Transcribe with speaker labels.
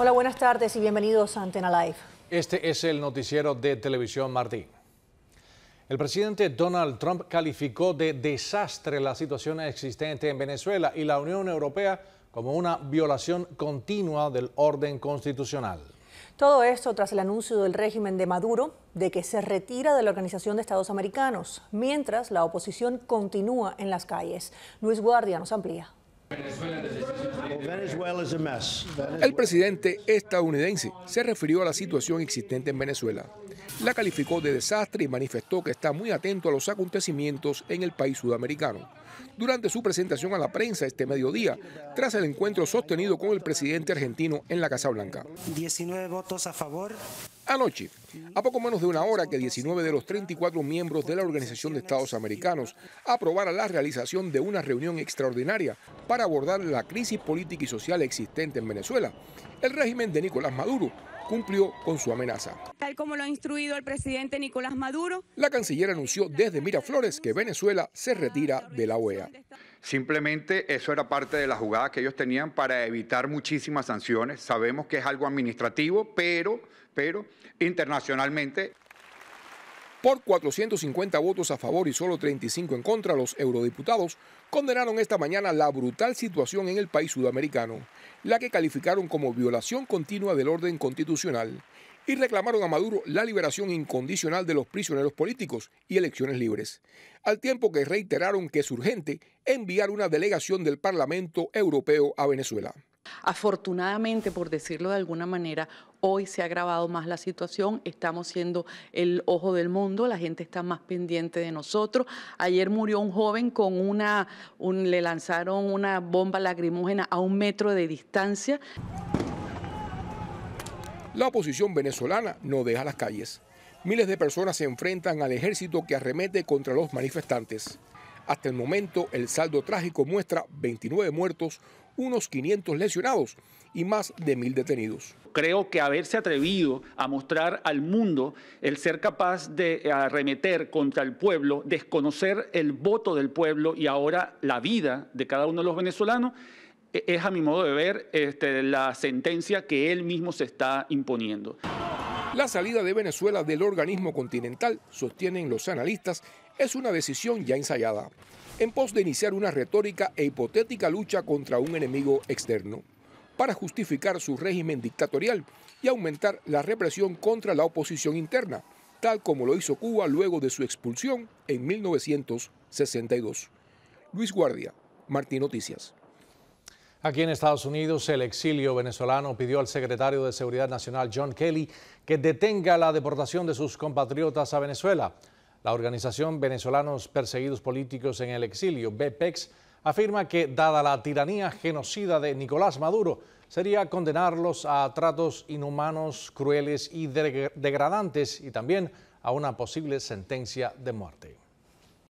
Speaker 1: Hola, buenas tardes y bienvenidos a Antena Live.
Speaker 2: Este es el noticiero de Televisión Martín. El presidente Donald Trump calificó de desastre la situación existente en Venezuela y la Unión Europea como una violación continua del orden constitucional. Todo esto
Speaker 1: tras el anuncio del régimen de Maduro de que se retira de la Organización de Estados Americanos, mientras la oposición continúa en las calles. Luis Guardia nos amplía. El presidente estadounidense se refirió a la situación existente en Venezuela. La calificó de desastre y manifestó que está muy atento a los acontecimientos en el país sudamericano. Durante su presentación a la prensa este mediodía, tras el encuentro sostenido con el presidente argentino en la Casa Blanca. 19 votos a favor, Anoche, a poco menos de una hora que 19 de los 34 miembros de la Organización de Estados Americanos aprobara la realización de una reunión extraordinaria para abordar la crisis política y social existente en Venezuela, el régimen de Nicolás Maduro cumplió con su amenaza. Tal como lo ha instruido el presidente Nicolás Maduro. La canciller anunció desde Miraflores que Venezuela se retira de la OEA. Simplemente eso era parte de la jugada que ellos tenían para evitar muchísimas sanciones. Sabemos que es algo administrativo, pero, pero internacionalmente por 450 votos a favor y solo 35 en contra, los eurodiputados condenaron esta mañana la brutal situación en el país sudamericano la que calificaron como violación continua del orden constitucional y reclamaron a Maduro la liberación incondicional de los prisioneros políticos y elecciones libres, al tiempo que reiteraron que es urgente enviar una delegación del Parlamento Europeo a Venezuela. Afortunadamente, por decirlo de alguna manera, Hoy se ha agravado más la situación, estamos siendo el ojo del mundo, la gente está más pendiente de nosotros. Ayer murió un joven con una, le lanzaron una bomba lacrimógena a un metro de distancia. La oposición venezolana no deja las calles. Miles de personas se enfrentan al ejército que arremete contra los manifestantes. Hasta el momento, el saldo trágico muestra 29 muertos, unos 500 lesionados y más de mil detenidos. Creo que haberse atrevido a mostrar al mundo el ser capaz de eh, arremeter contra el pueblo, desconocer el voto del pueblo y ahora la vida de cada uno de los venezolanos, e, es a mi modo de ver este, la sentencia que él mismo se está imponiendo. La salida de Venezuela del organismo continental, sostienen los analistas, es una decisión ya ensayada en pos de iniciar una retórica e hipotética lucha contra un enemigo externo, para justificar su régimen dictatorial y aumentar la represión contra la oposición interna, tal como lo hizo Cuba luego de su expulsión en 1962. Luis Guardia, Martín Noticias.
Speaker 2: Aquí en Estados Unidos, el exilio venezolano pidió al secretario de Seguridad Nacional, John Kelly, que detenga la deportación de sus compatriotas a Venezuela. La organización Venezolanos Perseguidos Políticos en el Exilio, BPEX, afirma que, dada la tiranía genocida de Nicolás Maduro, sería condenarlos a tratos inhumanos, crueles y degradantes y también a una posible sentencia de muerte.